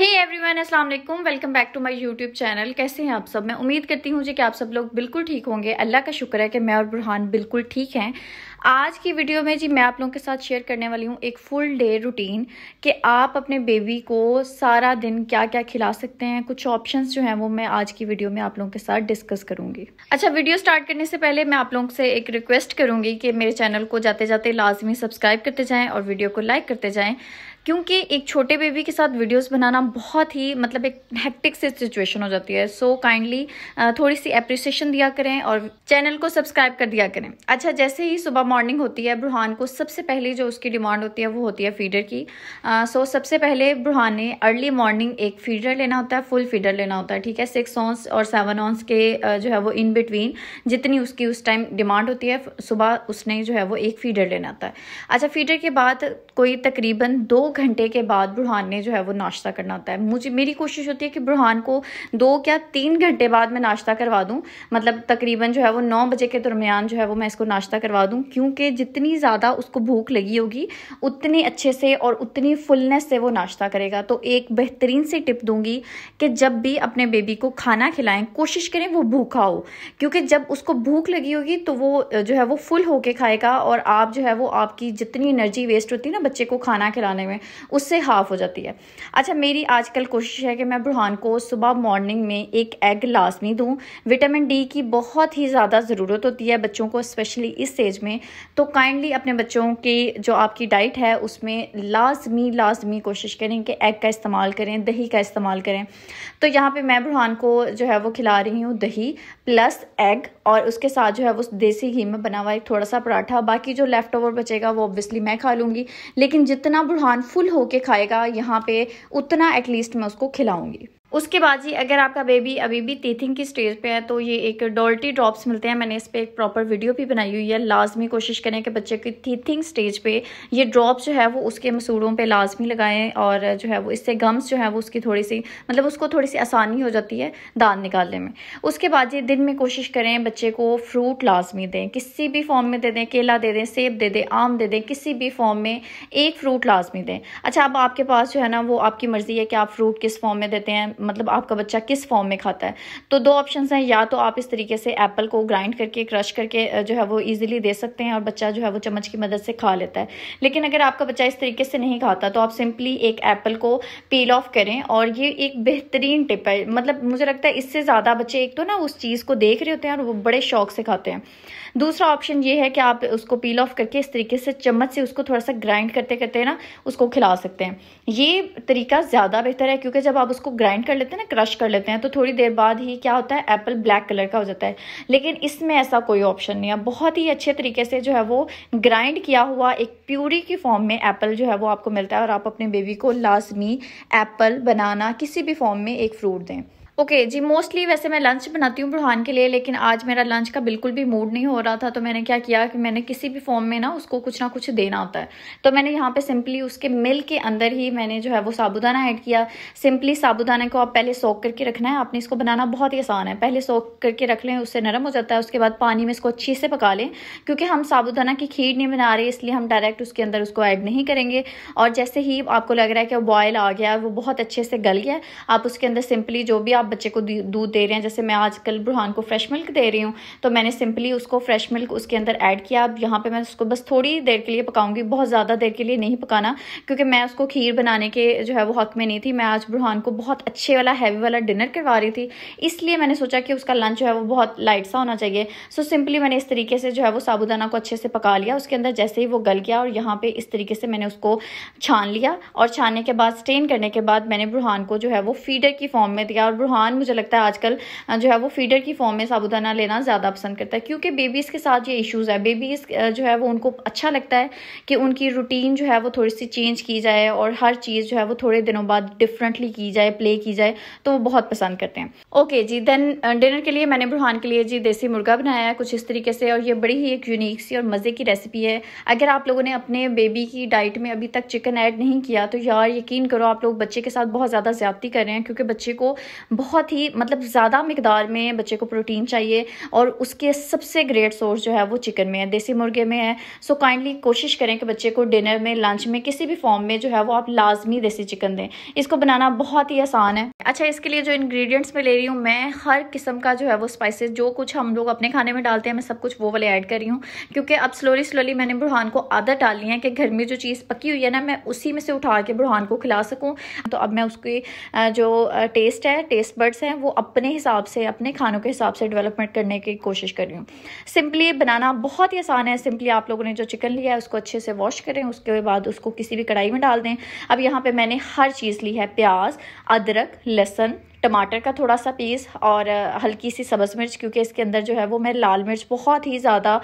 hey everyone Aslam welcome back to my YouTube channel कैसे हैं आप सब मैं उम्मीद करती हूँ जी कि आप सब लोग बिल्कुल ठीक होंगे अल्लाह का शुक्र है कि मैं और बुरहान बिल्कुल ठीक हैं आज की वीडियो में जी मैं आप लोगों के साथ शेयर करने वाली हूँ एक फुल डे रूटीन कि आप अपने बेबी को सारा दिन क्या क्या खिला सकते हैं कुछ ऑप्शन जो हैं वो मैं आज की वीडियो में आप लोगों के साथ डिस्कस करूँगी अच्छा वीडियो स्टार्ट करने से पहले मैं आप लोगों से एक रिक्वेस्ट करूँगी कि मेरे चैनल को जाते जाते लाजमी सब्सक्राइब करते जाएँ और वीडियो को लाइक करते जाएँ क्योंकि एक छोटे बेबी के साथ वीडियोस बनाना बहुत ही मतलब एक हेक्टिक से सिचुएशन हो जाती है सो so, काइंडली थोड़ी सी अप्रिसिएशन दिया करें और चैनल को सब्सक्राइब कर दिया करें अच्छा जैसे ही सुबह मॉर्निंग होती है बुरहान को सबसे पहले जो उसकी डिमांड होती है वो होती है फीडर की सो uh, so, सबसे पहले बुरहान ने अर्ली मॉर्निंग एक फीडर लेना होता है फुल फीडर लेना होता है ठीक है सिक्स ऑन्स और सेवन ऑन्स के जो है वो इन बिटवीन जितनी उसकी उस टाइम डिमांड होती है सुबह उसने जो है वो एक फीडर लेना होता है अच्छा फीडर के बाद कोई तकरीबन दो घंटे के बाद बुरहान ने जो है वो नाश्ता करना होता है मुझे मेरी कोशिश होती है कि बुरहान को दो क्या तीन घंटे बाद मैं नाश्ता करवा दूँ मतलब तकरीबन जो है वो नौ बजे के दरमियान जो है वो मैं इसको नाश्ता करवा दूँ क्योंकि जितनी ज़्यादा उसको भूख लगी होगी उतने अच्छे से और उतनी फुलनेस से वो नाश्ता करेगा तो एक बेहतरीन सी टिप दूंगी कि जब भी अपने बेबी को खाना खिलाएं कोशिश करें वो भूखा हो क्योंकि जब उसको भूख लगी होगी तो वो जो है वो फुल होके खाएगा और आप जो है वो आपकी जितनी एनर्जी वेस्ट होती है ना बच्चे को खाना खिलाने में हैं उससे हाफ हो जाती है अच्छा मेरी आजकल कोशिश है कि मैं बुरहान को सुबह मॉर्निंग में एक एग लाजमी दूँ विटामिन डी की बहुत ही ज़्यादा ज़रूरत होती है बच्चों को स्पेशली इस एज में तो काइंडली अपने बच्चों की जो आपकी डाइट है उसमें लाजमी लाजमी कोशिश करें कि एग का इस्तेमाल करें दही का इस्तेमाल करें तो यहाँ पर मैं बुरहान को जो है वो खिला रही हूँ दही प्लस एग और उसके साथ जो है वो देसी घी में बना हुआ एक थोड़ा सा पराठा बाकी जो लेफ़्ट ओवर बचेगा वो ऑब्वियसली मैं खा लूँगी लेकिन जितना बुढ़ान फुल होके खाएगा यहाँ पे उतना एटलीस्ट मैं उसको खिलाऊंगी उसके बाद जी अगर आपका बेबी अभी भी टीथिंग की स्टेज पे है तो ये एक डोल्टी ड्रॉप्स मिलते हैं मैंने इस पर एक प्रॉपर वीडियो भी बनाई हुई है लाजमी कोशिश करें कि बच्चे की टीथिंग स्टेज पे ये ड्रॉप्स जो है वो उसके मसूड़ों पे लाजमी लगाएं और जो है वो इससे गम्स जो है वो उसकी थोड़ी सी मतलब उसको थोड़ी सी आसानी हो जाती है दान निकालने में उसके बाद जी दिन में कोशिश करें बच्चे को फ्रूट लाजमी दें किसी भी फॉर्म में दे दें केला दे दें सेब दे दें आम दे दें किसी भी फॉर्म में एक फ्रूट लाजमी दें अच्छा अब आपके पास जो है ना वो आपकी मर्ज़ी है कि आप फ्रूट किस फॉर्म में देते हैं मतलब आपका बच्चा किस फॉर्म में खाता है तो दो ऑप्शन हैं या तो आप इस तरीके से एप्पल को ग्राइंड करके क्रश करके जो है वो ईजिली दे सकते हैं और बच्चा जो है वो चम्मच की मदद से खा लेता है लेकिन अगर आपका बच्चा इस तरीके से नहीं खाता तो आप सिंपली एक एप्पल को पील ऑफ करें और ये एक बेहतरीन टिप है मतलब मुझे लगता है इससे ज़्यादा बच्चे एक तो ना उस चीज़ को देख रहे होते हैं और वो बड़े शौक से खाते हैं दूसरा ऑप्शन ये है कि आप उसको पील ऑफ करके इस तरीके से चम्मच से उसको थोड़ा सा ग्राइंड करते करते ना उसको खिला सकते हैं ये तरीका ज़्यादा बेहतर है क्योंकि जब आप उसको ग्राइंड कर लेते हैं ना क्रश कर लेते हैं तो थोड़ी देर बाद ही क्या होता है एप्पल ब्लैक कलर का हो जाता है लेकिन इसमें ऐसा कोई ऑप्शन नहीं है बहुत ही अच्छे तरीके से जो है वो ग्राइंड किया हुआ एक प्यूरी की फॉर्म में एप्पल जो है वो आपको मिलता है और आप अपने बेबी को लाजमी एप्पल बनाना किसी भी फॉर्म में एक फ्रूट दें ओके okay, जी मोस्टली वैसे मैं लंच बनाती हूँ बुढ़ान के लिए लेकिन आज मेरा लंच का बिल्कुल भी मूड नहीं हो रहा था तो मैंने क्या किया कि मैंने किसी भी फॉर्म में ना उसको कुछ ना कुछ देना होता है तो मैंने यहाँ पे सिंपली उसके मिल के अंदर ही मैंने जो है वो साबुदाना ऐड किया सिंपली साबुदाने को आप पहले सोख करके रखना है आपने इसको बनाना बहुत ही आसान है पहले सोख करके रख लें उससे नरम हो जाता है उसके बाद पानी में इसको अच्छे से पका लें क्योंकि हम साबुदाना की खीर नहीं बना रहे इसलिए हम डायरेक्ट उसके अंदर उसको ऐड नहीं करेंगे और जैसे ही आपको लग रहा है कि वो बॉयल आ गया वो बहुत अच्छे से गल गया आप उसके अंदर सिंपली जो भी आप बच्चे को दूध दे रहे हैं जैसे मैं आजकल बुरहान को फ्रेश मिल्क दे रही हूँ तो मैंने सिंपली उसको फ्रेश मिल्क उसके अंदर ऐड किया अब यहाँ पे मैं उसको बस थोड़ी देर के लिए पकाऊंगी बहुत ज़्यादा देर के लिए नहीं पकाना क्योंकि मैं उसको खीर बनाने के जो है वो हक में नहीं थी मैं आज बुरहान को बहुत अच्छे वाला हैवी वाला डिनर करवा रही थी इसलिए मैंने सोचा कि उसका लंच जो है वो बहुत लाइट सा होना चाहिए सो सिंपली मैंने इस तरीके से जो है वो साबुदाना को अच्छे से पका लिया उसके अंदर जैसे ही वो गल गया और यहाँ पर इस तरीके से मैंने उसको छान लिया और छानने के बाद स्टेन करने के बाद मैंने बुरहान को जो है वो फीडर की फॉर्म में दिया और रूहान मुझे लगता है आजकल जो है वो फीडर की फॉर्म में साबुदाना लेना ज़्यादा पसंद करता है क्योंकि बेबीज़ के साथ ये इशूज़ है बेबीज़ जो है वो उनको अच्छा लगता है कि उनकी रूटीन जो है वो थोड़ी सी चेंज की जाए और हर चीज़ जो है वो थोड़े दिनों बाद डिफरेंटली की जाए प्ले की जाए तो वो बहुत पसंद करते हैं ओके जी देन डिनर के लिए मैंने बुरहान के लिए जी देसी मुर्गा बनाया है कुछ इस तरीके से और ये बड़ी ही एक यूनिक सी और मज़े की रेसिपी है अगर आप लोगों ने अपने बेबी की डाइट में अभी तक चिकन ऐड नहीं किया तो यार यकीन करो आप लोग बच्चे के साथ बहुत ज़्यादा ज्यादती कर रहे हैं क्योंकि बच्चे को बहुत ही मतलब ज़्यादा मकदार में बच्चे को प्रोटीन चाहिए और उसके सबसे ग्रेट सोर्स जो है वो चिकन में है देसी मुर्गे में है सो काइंडली कोशिश करें कि बच्चे को डिनर में लंच में किसी भी फॉर्म में जो है वो आप लाजमी देसी चिकन दें इसको बनाना बहुत ही आसान है अच्छा इसके लिए जो इन्ग्रीडियंट्स मैं ले रही हूँ मैं हर किस्म का जो है वो स्पाइसेस जो कुछ हम लोग अपने खाने में डालते हैं मैं सब कुछ वो वाले ऐड कर रही हूँ क्योंकि अब स्लोली स्लोली मैंने बुरहान को आदत डाली है कि घर में जो चीज़ पकी हुई है ना मैं उसी में से उठा के बुरहान को खिला सकूँ तो अब मैं उसकी जो टेस्ट है टेस्ट एक्सपर्ट्स हैं वो अपने हिसाब से अपने खानों के हिसाब से डेवलपमेंट करने की कोशिश कर रही हूँ सिंपली बनाना बहुत ही आसान है सिंपली आप लोगों ने जो चिकन लिया है उसको अच्छे से वॉश करें उसके बाद उसको किसी भी कढ़ाई में डाल दें अब यहाँ पर मैंने हर चीज़ ली है प्याज अदरक लहसन टमाटर का थोड़ा सा पीस और हल्की सी सब्ज़ मिर्च क्योंकि इसके अंदर जो है वो मैं लाल मिर्च बहुत ही ज़्यादा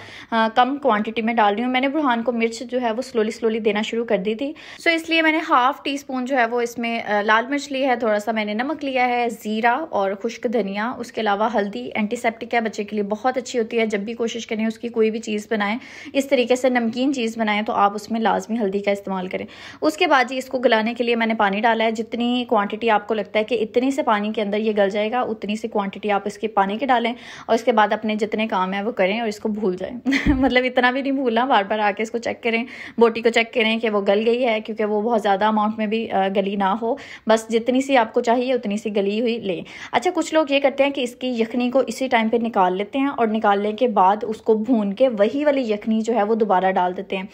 कम क्वांटिटी में डाल रही हूँ मैंने बुरहान को मिर्च जो है वो स्लोली स्लोली देना शुरू कर दी थी सो so, इसलिए मैंने हाफ़ टी स्पून जो है वो इसमें लाल मिर्च ली है थोड़ा सा मैंने नमक लिया है ज़ीरा और खुश्क धनिया उसके अलावा हल्दी एंटीसेप्टिक है बच्चे के लिए बहुत अच्छी होती है जब भी कोशिश करें उसकी कोई भी चीज़ बनाएं इस तरीके से नमकीन चीज़ बनाएं तो आप उसमें लाजमी हल्दी का इस्तेमाल करें उसके बाद जी इसको गलाने के लिए मैंने पानी डाला है जितनी क्वान्टिटी आपको लगता है कि इतनी से पानी पानी के अंदर ये गल जाएगा उतनी सी क्वांटिटी आप इसके पानी के डालें और इसके बाद अपने जितने काम हैं वो करें और इसको भूल जाएं मतलब इतना भी नहीं भूलना बार बार आके इसको चेक करें बोटी को चेक करें कि वो गल गई है क्योंकि वो बहुत ज़्यादा अमाउंट में भी गली ना हो बस जितनी सी आपको चाहिए उतनी सी गली हुई लें अच्छा कुछ लोग ये करते हैं कि इसकी यखनी को इसी टाइम पर निकाल लेते हैं और निकालने के बाद उसको भून के वही वाली यखनी जो है वो दोबारा डाल देते हैं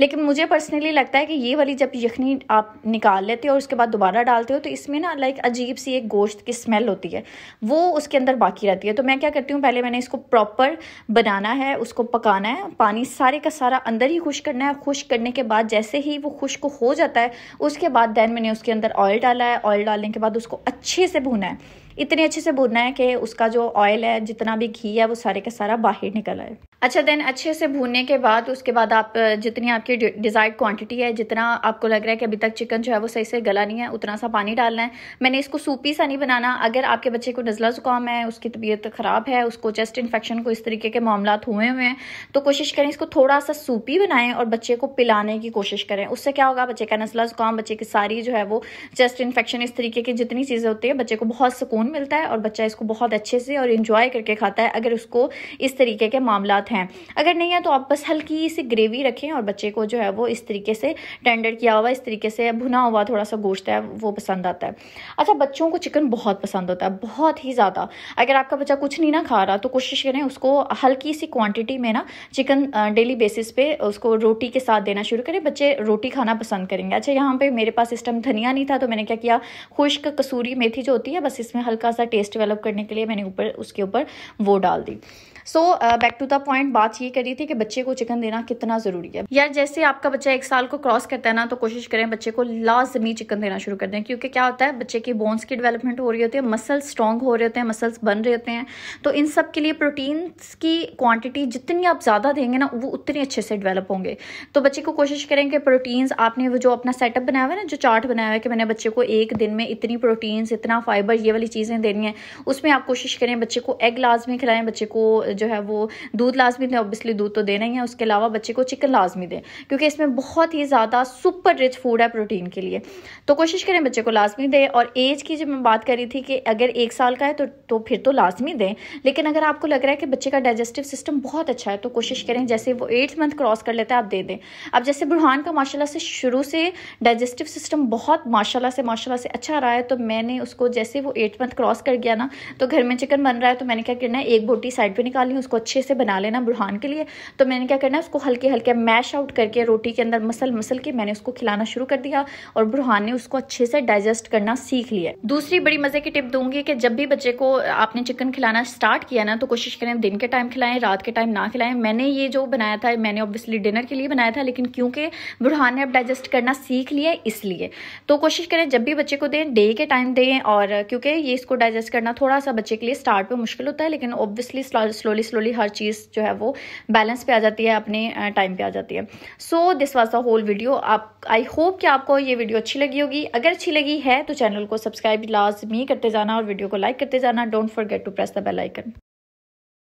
लेकिन मुझे पर्सनली लगता है कि ये वाली जब यखनी आप निकाल लेते हो और उसके बाद दोबारा डालते हो तो इसमें ना लाइक अजीब सी एक गोश्त गोश्त की स्मेल होती है वो उसके अंदर बाकी रहती है तो मैं क्या करती हूँ पहले मैंने इसको प्रॉपर बनाना है उसको पकाना है पानी सारे का सारा अंदर ही खुश करना है खुश करने के बाद जैसे ही वो खुश्क हो जाता है उसके बाद दैन मैंने उसके अंदर ऑयल डाला है ऑयल डालने के बाद उसको अच्छे से भुना है इतने अच्छे से भूनना है कि उसका जो ऑयल है जितना भी घी है वो सारे का सारा बाहर निकल आए अच्छा देन अच्छे से भूनने के बाद उसके बाद आप जितनी आपकी डिज़ायर्ड क्वांटिटी है जितना आपको लग रहा है कि अभी तक चिकन जो है वो सही से गला नहीं है उतना सा पानी डालना है मैंने इसको सूपी सा नहीं बनाना अगर आपके बच्चे को नज़ला ज़ुकाम है उसकी तबीयत ख़राब है उसको चेस्ट इन्फेक्शन को इस तरीके के मामला हुए हुए हैं तो कोशिश करें इसको थोड़ा सा सूपी बनाएं और बच्चे को पिलाने की कोशिश करें उससे क्या होगा बच्चे का नज़ला ज़ुकाम बच्चे की सारी जो है वो चेस्ट इन्फेक्शन इस तरीके की जितनी चीज़ें होती है बच्चे को बहुत सुकून सुकून मिलता है और बच्चा इसको बहुत अच्छे से और इन्जॉय करके खाता है अगर उसको इस तरीके के मामला हैं अगर नहीं है तो आप बस हल्की सी ग्रेवी रखें और बच्चे को जो है वो इस तरीके से टेंडर किया हुआ इस तरीके से भुना हुआ थोड़ा सा गोश्त है वो पसंद आता है अच्छा बच्चों को चिकन बहुत पसंद होता है बहुत ही ज़्यादा अगर आपका बच्चा कुछ नहीं ना खा रहा तो कोशिश करें उसको हल्की सी क्वान्टिटी में ना चिकन डेली बेसिस पे उसको रोटी के साथ देना शुरू करें बच्चे रोटी खाना पसंद करेंगे अच्छा यहाँ पर मेरे पास इस टाइम धनिया नहीं था तो मैंने क्या किया खुश्क कसूरी मेथी जो होती है बस इसमें हल्का सा टेस्ट डेवलप करने के लिए मैंने ऊपर उसके ऊपर वो डाल दी so back to the point बात ये करी थी कि बच्चे को चिकन देना कितना ज़रूरी है यार जैसे आपका बच्चा एक साल को क्रॉस करता है ना तो कोशिश करें बच्चे को लाजमी चिकन देना शुरू कर दें क्योंकि क्या होता है बच्चे की बोन्स की डेवलपमेंट हो रही होती है मसल स्ट्रॉन्ग हो रहे होते हैं मसल्स बन रहे होते हैं तो इन सब के लिए प्रोटीन्स की क्वांटिटी जितनी आप ज़्यादा देंगे ना वो उतने अच्छे से डेवलप होंगे तो बच्चे को कोशिश करें कि प्रोटीन्स आपने वो जो अपना सेटअप बनाया हुआ है ना जो चार्ट बनाया हुआ है कि मैंने बच्चे को एक दिन में इतनी प्रोटीन्स इतना फाइबर ये वाली चीज़ चीज़ें देनी है उसमें आप कोशिश करें बच्चे को एग लाजमी खिलाएं बच्चे को जो है वो दूध लाजमी दें ऑब्वियसली दूध तो देना ही है उसके अलावा बच्चे को चिकन लाजमी दें क्योंकि इसमें बहुत ही ज़्यादा सुपर रिच फूड है प्रोटीन के लिए तो कोशिश करें बच्चे को लाजमी दें और एज की जब मैं बात कर रही थी कि अगर एक साल का है तो, तो फिर तो लाजमी दें लेकिन अगर आपको लग रहा है कि बच्चे का डाइजेस्टिव सिस्टम बहुत अच्छा है तो कोशिश करें जैसे वो एट्थ मंथ क्रॉस कर लेते हैं आप दे दें अब जैसे बुरहान का माशाल्लाह से शुरू से डाइजेस्टिव सिस्टम बहुत माशाल्लाह से माशाल्लाह से अच्छा रहा है तो मैंने उसको जैसे वो एट मंथ क्रॉस कर गया ना तो घर में चिकन बन रहा है तो मैंने क्या करना है एक बोटी साइड पे निकाली उसको अच्छे से बना लेना बुरहान के लिए तो मैंने क्या करना है उसको हल्के हल्के मैश आउट करके रोटी के अंदर मसल मसल के मैंने उसको खिलाना शुरू कर दिया और बुरहान ने उसको अच्छे से डाइजेस्ट करना सीख लिया दूसरी बड़ी मज़े की टिप दूंगी कि जब भी बच्चे को आपने चिकन खिलाना स्टार्ट किया ना तो कोशिश करें दिन के टाइम खिलाएं रात के टाइम ना खिलाएं मैंने ये जो बनाया था मैंने ऑब्वियसली डिनर के लिए बनाया था लेकिन क्योंकि बुरहान ने अब डाइजेस्ट करना सीख लिया इसलिए तो कोशिश करें जब भी बच्चे को दें डे के टाइम दें और क्योंकि ये को डाइजेस्ट करना थोड़ा सा बच्चे के लिए स्टार्ट पे मुश्किल होता है लेकिन ऑब्वियसली स्लोली स्लोली हर चीज़ जो है वो बैलेंस पे आ जाती है अपने टाइम पे आ जाती है so this was the whole video आप आई होप कि आपको ये वीडियो अच्छी लगी होगी अगर अच्छी लगी है तो चैनल को सब्सक्राइब लाजमी करते जाना और वीडियो को लाइक करते जाना don't forget to press the bell icon